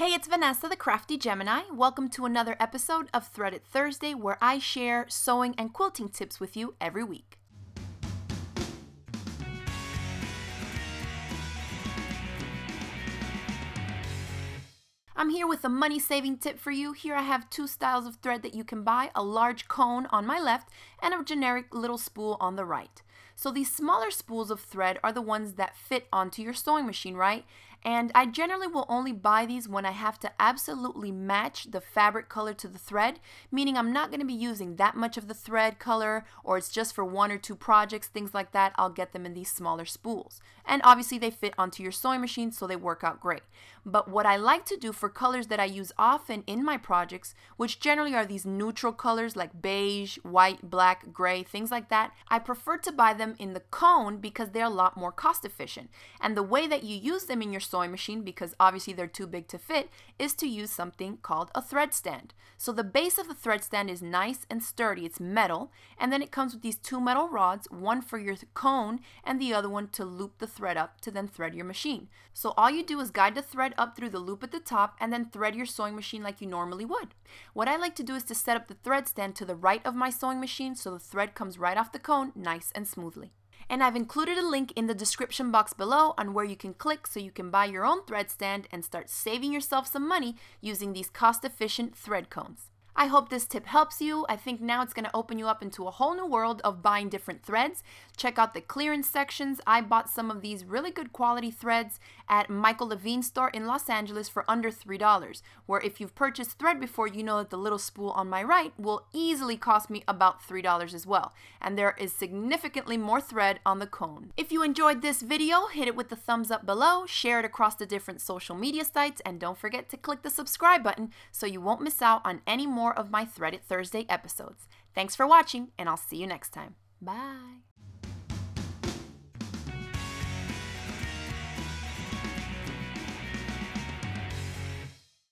Hey, it's Vanessa, the crafty Gemini. Welcome to another episode of Threaded Thursday, where I share sewing and quilting tips with you every week. I'm here with a money saving tip for you. Here I have two styles of thread that you can buy a large cone on my left and a generic little spool on the right. So these smaller spools of thread are the ones that fit onto your sewing machine, right? And I generally will only buy these when I have to absolutely match the fabric color to the thread, meaning I'm not going to be using that much of the thread color or it's just for one or two projects, things like that. I'll get them in these smaller spools. And obviously they fit onto your sewing machine so they work out great. But what I like to do for colors that I use often in my projects, which generally are these neutral colors like beige, white, black, gray, things like that, I prefer to buy them in the cone because they're a lot more cost efficient. And the way that you use them in your sewing machine because obviously they're too big to fit is to use something called a thread stand. So the base of the thread stand is nice and sturdy, it's metal, and then it comes with these two metal rods, one for your cone and the other one to loop the thread up to then thread your machine. So all you do is guide the thread up through the loop at the top and then thread your sewing machine like you normally would. What I like to do is to set up the thread stand to the right of my sewing machine so the thread comes right off the cone nice and smoothly and I've included a link in the description box below on where you can click so you can buy your own thread stand and start saving yourself some money using these cost efficient thread cones. I hope this tip helps you. I think now it's going to open you up into a whole new world of buying different threads. Check out the clearance sections. I bought some of these really good quality threads at Michael Levine's store in Los Angeles for under $3, where if you've purchased thread before, you know that the little spool on my right will easily cost me about $3 as well. And there is significantly more thread on the cone. If you enjoyed this video, hit it with the thumbs up below, share it across the different social media sites, and don't forget to click the subscribe button so you won't miss out on any more more of my Threaded Thursday episodes. Thanks for watching, and I'll see you next time. Bye.